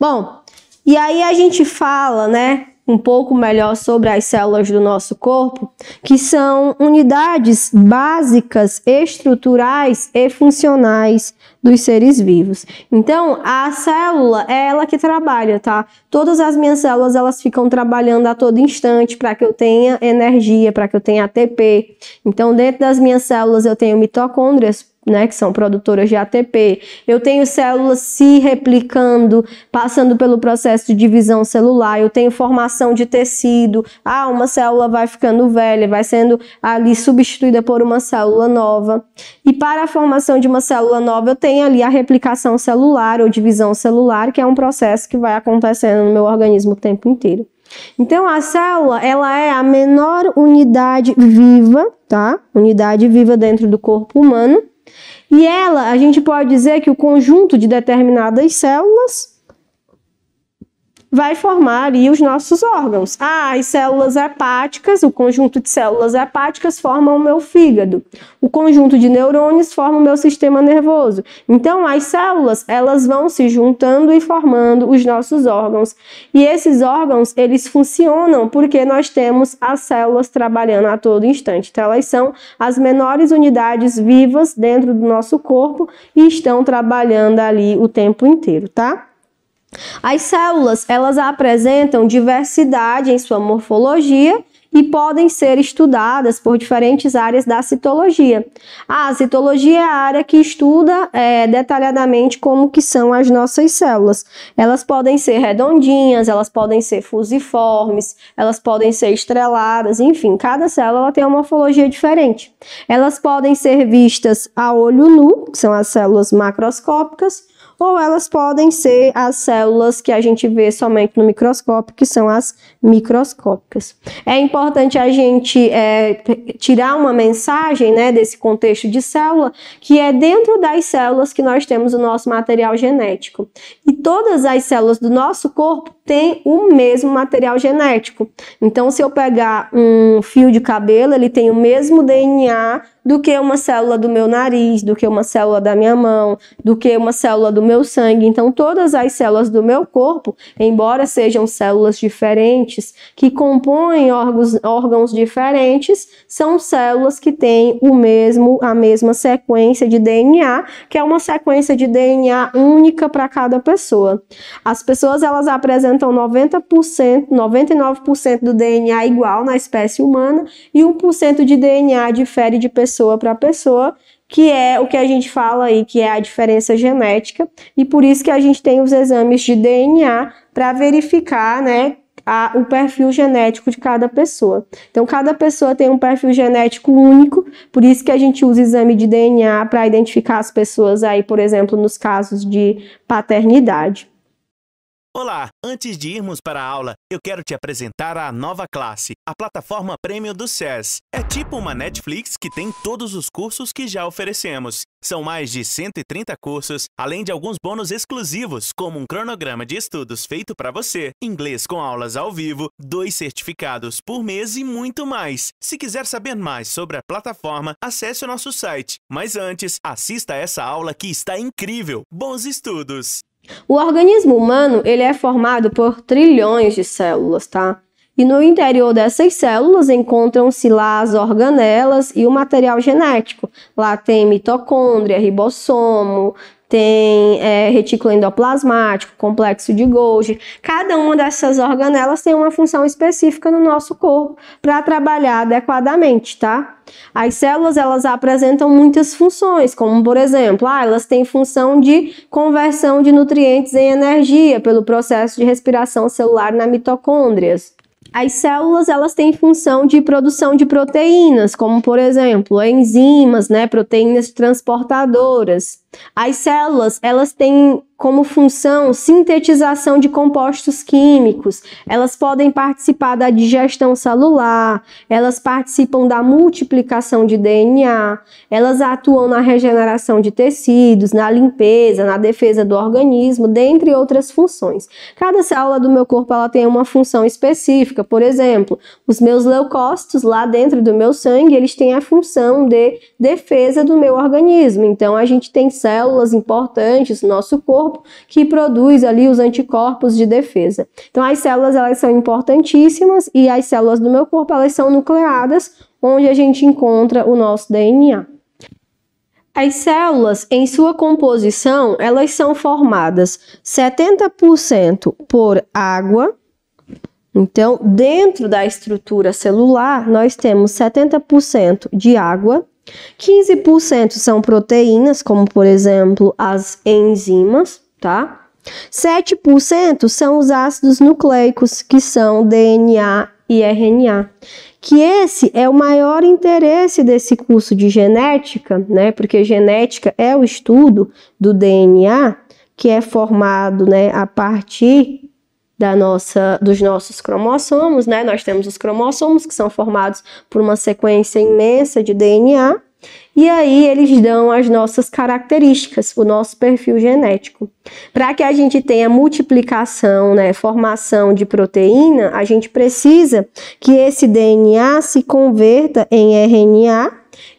Bom, e aí a gente fala, né, um pouco melhor sobre as células do nosso corpo, que são unidades básicas, estruturais e funcionais dos seres vivos. Então, a célula é ela que trabalha, tá? Todas as minhas células, elas ficam trabalhando a todo instante para que eu tenha energia, para que eu tenha ATP. Então, dentro das minhas células eu tenho mitocôndrias, né, que são produtoras de ATP. Eu tenho células se replicando, passando pelo processo de divisão celular, eu tenho formação de tecido. Ah, uma célula vai ficando velha, vai sendo ali substituída por uma célula nova. E para a formação de uma célula nova, eu tenho ali a replicação celular ou divisão celular, que é um processo que vai acontecendo no meu organismo o tempo inteiro. Então a célula, ela é a menor unidade viva, tá? Unidade viva dentro do corpo humano e ela, a gente pode dizer que o conjunto de determinadas células vai formar ali os nossos órgãos. Ah, as células hepáticas, o conjunto de células hepáticas formam o meu fígado. O conjunto de neurônios forma o meu sistema nervoso. Então, as células, elas vão se juntando e formando os nossos órgãos. E esses órgãos, eles funcionam porque nós temos as células trabalhando a todo instante. Então, elas são as menores unidades vivas dentro do nosso corpo e estão trabalhando ali o tempo inteiro, tá? As células, elas apresentam diversidade em sua morfologia e podem ser estudadas por diferentes áreas da citologia. A citologia é a área que estuda é, detalhadamente como que são as nossas células. Elas podem ser redondinhas, elas podem ser fusiformes, elas podem ser estreladas, enfim, cada célula tem uma morfologia diferente. Elas podem ser vistas a olho nu, que são as células macroscópicas, ou elas podem ser as células que a gente vê somente no microscópio, que são as microscópicas. É importante a gente é, tirar uma mensagem né, desse contexto de célula, que é dentro das células que nós temos o nosso material genético. E todas as células do nosso corpo tem o mesmo material genético. Então, se eu pegar um fio de cabelo, ele tem o mesmo DNA do que uma célula do meu nariz, do que uma célula da minha mão, do que uma célula do meu sangue. Então, todas as células do meu corpo, embora sejam células diferentes, que compõem órgãos, órgãos diferentes, são células que têm o mesmo, a mesma sequência de DNA, que é uma sequência de DNA única para cada pessoa. As pessoas elas apresentam então, 90%, 99% do DNA é igual na espécie humana e 1% de DNA difere de pessoa para pessoa, que é o que a gente fala aí, que é a diferença genética, e por isso que a gente tem os exames de DNA para verificar, né, a, o perfil genético de cada pessoa. Então, cada pessoa tem um perfil genético único, por isso que a gente usa exame de DNA para identificar as pessoas aí, por exemplo, nos casos de paternidade. Olá, antes de irmos para a aula, eu quero te apresentar a nova classe, a plataforma Premium do SES. É tipo uma Netflix que tem todos os cursos que já oferecemos. São mais de 130 cursos, além de alguns bônus exclusivos, como um cronograma de estudos feito para você, inglês com aulas ao vivo, dois certificados por mês e muito mais. Se quiser saber mais sobre a plataforma, acesse o nosso site. Mas antes, assista essa aula que está incrível. Bons estudos! O organismo humano ele é formado por trilhões de células, tá? E no interior dessas células encontram-se lá as organelas e o material genético. Lá tem mitocôndria, ribossomo, tem é, retículo endoplasmático, complexo de Golgi. Cada uma dessas organelas tem uma função específica no nosso corpo para trabalhar adequadamente, tá? As células elas apresentam muitas funções, como por exemplo, ah, elas têm função de conversão de nutrientes em energia pelo processo de respiração celular na mitocôndrias. As células elas têm função de produção de proteínas, como por exemplo, enzimas, né, proteínas transportadoras. As células, elas têm como função sintetização de compostos químicos. Elas podem participar da digestão celular, elas participam da multiplicação de DNA, elas atuam na regeneração de tecidos, na limpeza, na defesa do organismo, dentre outras funções. Cada célula do meu corpo ela tem uma função específica. Por exemplo, os meus leucócitos lá dentro do meu sangue, eles têm a função de defesa do meu organismo. Então a gente tem células importantes no nosso corpo que produz ali os anticorpos de defesa. Então as células elas são importantíssimas e as células do meu corpo elas são nucleadas, onde a gente encontra o nosso DNA. As células, em sua composição, elas são formadas 70% por água, então, dentro da estrutura celular, nós temos 70% de água, 15% são proteínas, como por exemplo as enzimas, tá? 7% são os ácidos nucleicos, que são DNA e RNA. Que esse é o maior interesse desse curso de genética, né? Porque genética é o estudo do DNA, que é formado, né, a partir da nossa, dos nossos cromossomos, né? Nós temos os cromossomos que são formados por uma sequência imensa de DNA e aí eles dão as nossas características, o nosso perfil genético. Para que a gente tenha multiplicação, né, formação de proteína, a gente precisa que esse DNA se converta em RNA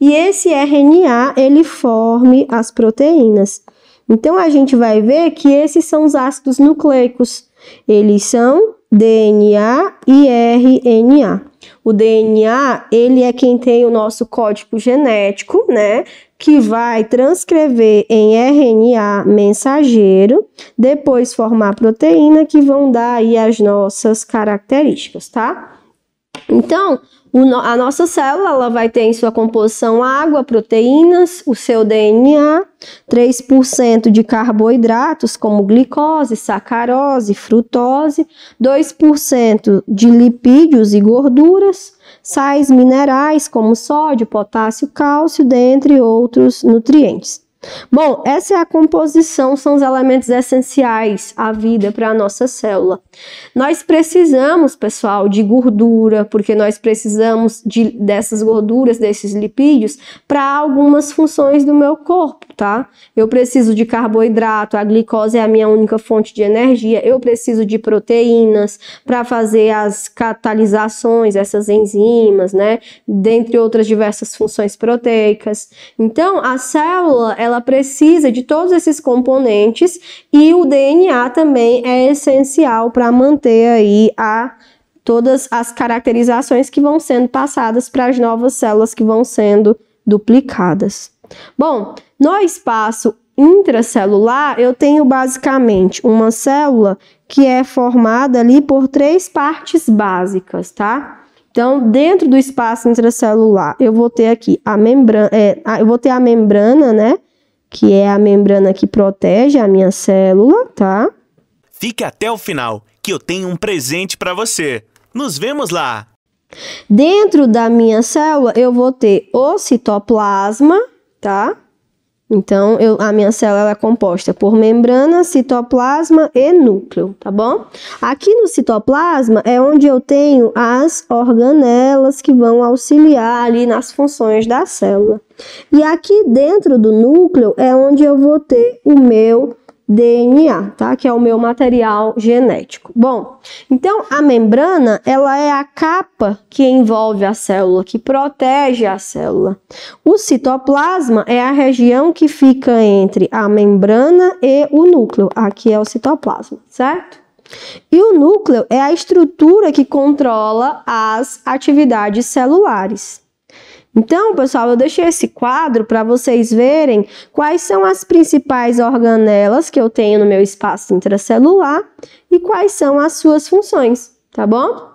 e esse RNA ele forme as proteínas. Então a gente vai ver que esses são os ácidos nucleicos eles são DNA e RNA. O DNA, ele é quem tem o nosso código genético, né? Que vai transcrever em RNA mensageiro, depois formar proteína que vão dar aí as nossas características, tá? Então, a nossa célula ela vai ter em sua composição água, proteínas, o seu DNA, 3% de carboidratos, como glicose, sacarose, frutose, 2% de lipídios e gorduras, sais minerais, como sódio, potássio, cálcio, dentre outros nutrientes. Bom, essa é a composição, são os elementos essenciais à vida para a nossa célula. Nós precisamos, pessoal, de gordura, porque nós precisamos de, dessas gorduras, desses lipídios, para algumas funções do meu corpo, tá? Eu preciso de carboidrato, a glicose é a minha única fonte de energia, eu preciso de proteínas para fazer as catalisações, essas enzimas, né? Dentre outras diversas funções proteicas. Então, a célula, ela ela precisa de todos esses componentes e o DNA também é essencial para manter aí a todas as caracterizações que vão sendo passadas para as novas células que vão sendo duplicadas. Bom, no espaço intracelular, eu tenho basicamente uma célula que é formada ali por três partes básicas, tá? Então, dentro do espaço intracelular, eu vou ter aqui a membrana, é, eu vou ter a membrana, né? que é a membrana que protege a minha célula, tá? Fique até o final, que eu tenho um presente para você. Nos vemos lá! Dentro da minha célula, eu vou ter o citoplasma, tá? Então, eu, a minha célula é composta por membrana, citoplasma e núcleo, tá bom? Aqui no citoplasma é onde eu tenho as organelas que vão auxiliar ali nas funções da célula. E aqui dentro do núcleo é onde eu vou ter o meu DNA, tá? Que é o meu material genético. Bom, então a membrana, ela é a capa que envolve a célula, que protege a célula. O citoplasma é a região que fica entre a membrana e o núcleo. Aqui é o citoplasma, certo? E o núcleo é a estrutura que controla as atividades celulares. Então, pessoal, eu deixei esse quadro para vocês verem quais são as principais organelas que eu tenho no meu espaço intracelular e quais são as suas funções, tá bom?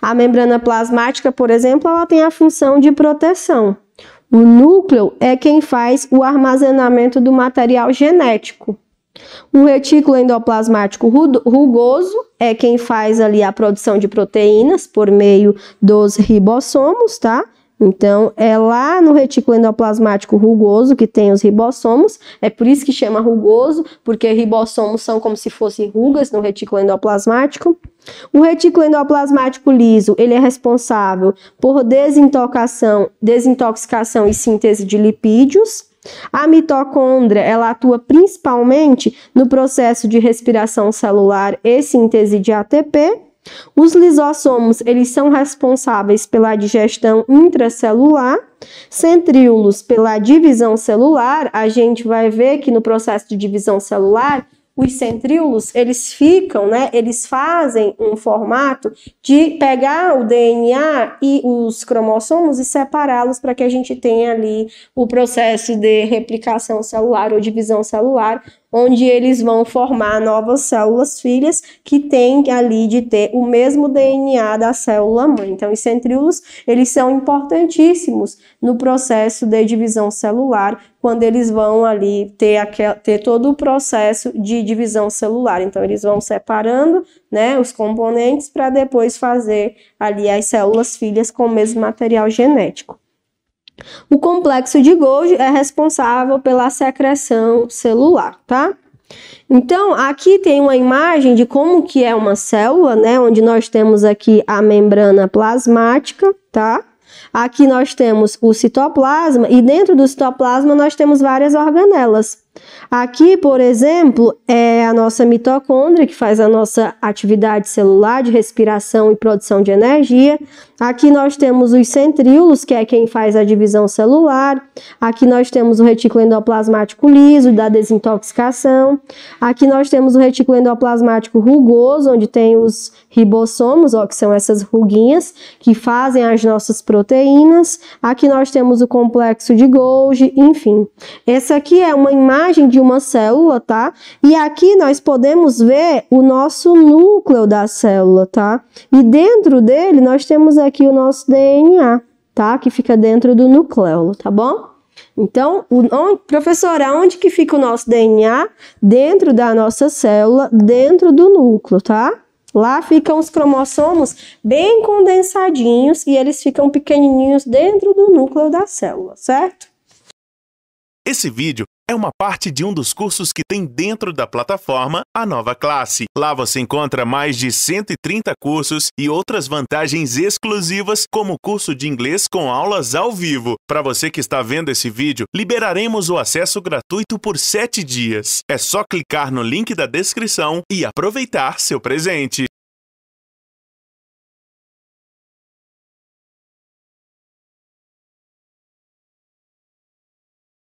A membrana plasmática, por exemplo, ela tem a função de proteção. O núcleo é quem faz o armazenamento do material genético. O retículo endoplasmático rugoso é quem faz ali a produção de proteínas por meio dos ribossomos, tá? Então, é lá no retículo endoplasmático rugoso que tem os ribossomos, é por isso que chama rugoso, porque ribossomos são como se fossem rugas no retículo endoplasmático. O retículo endoplasmático liso, ele é responsável por desintoxicação, desintoxicação e síntese de lipídios. A mitocôndria, ela atua principalmente no processo de respiração celular e síntese de ATP. Os lisossomos, eles são responsáveis pela digestão intracelular, centríolos pela divisão celular. A gente vai ver que no processo de divisão celular, os centríolos, eles ficam, né? Eles fazem um formato de pegar o DNA e os cromossomos e separá-los para que a gente tenha ali o processo de replicação celular ou divisão celular onde eles vão formar novas células filhas que têm ali de ter o mesmo DNA da célula mãe. Então, os centríolos, eles são importantíssimos no processo de divisão celular, quando eles vão ali ter, aquel, ter todo o processo de divisão celular. Então, eles vão separando né, os componentes para depois fazer ali as células filhas com o mesmo material genético. O complexo de Golgi é responsável pela secreção celular, tá? Então, aqui tem uma imagem de como que é uma célula, né? Onde nós temos aqui a membrana plasmática, tá? Aqui nós temos o citoplasma e dentro do citoplasma nós temos várias organelas. Aqui, por exemplo, é a nossa mitocôndria que faz a nossa atividade celular de respiração e produção de energia. Aqui nós temos os centríolos, que é quem faz a divisão celular. Aqui nós temos o retículo endoplasmático liso, da desintoxicação. Aqui nós temos o retículo endoplasmático rugoso, onde tem os ribossomos, ó, que são essas ruguinhas que fazem as nossas proteínas. Aqui nós temos o complexo de Golgi, enfim. Essa aqui é uma imagem imagem de uma célula, tá? E aqui nós podemos ver o nosso núcleo da célula, tá? E dentro dele nós temos aqui o nosso DNA, tá? Que fica dentro do nucleolo, tá bom? Então, o, onde, professora, onde que fica o nosso DNA? Dentro da nossa célula, dentro do núcleo, tá? Lá ficam os cromossomos bem condensadinhos e eles ficam pequenininhos dentro do núcleo da célula, certo? Esse vídeo é uma parte de um dos cursos que tem dentro da plataforma a nova classe. Lá você encontra mais de 130 cursos e outras vantagens exclusivas, como o curso de inglês com aulas ao vivo. Para você que está vendo esse vídeo, liberaremos o acesso gratuito por 7 dias. É só clicar no link da descrição e aproveitar seu presente.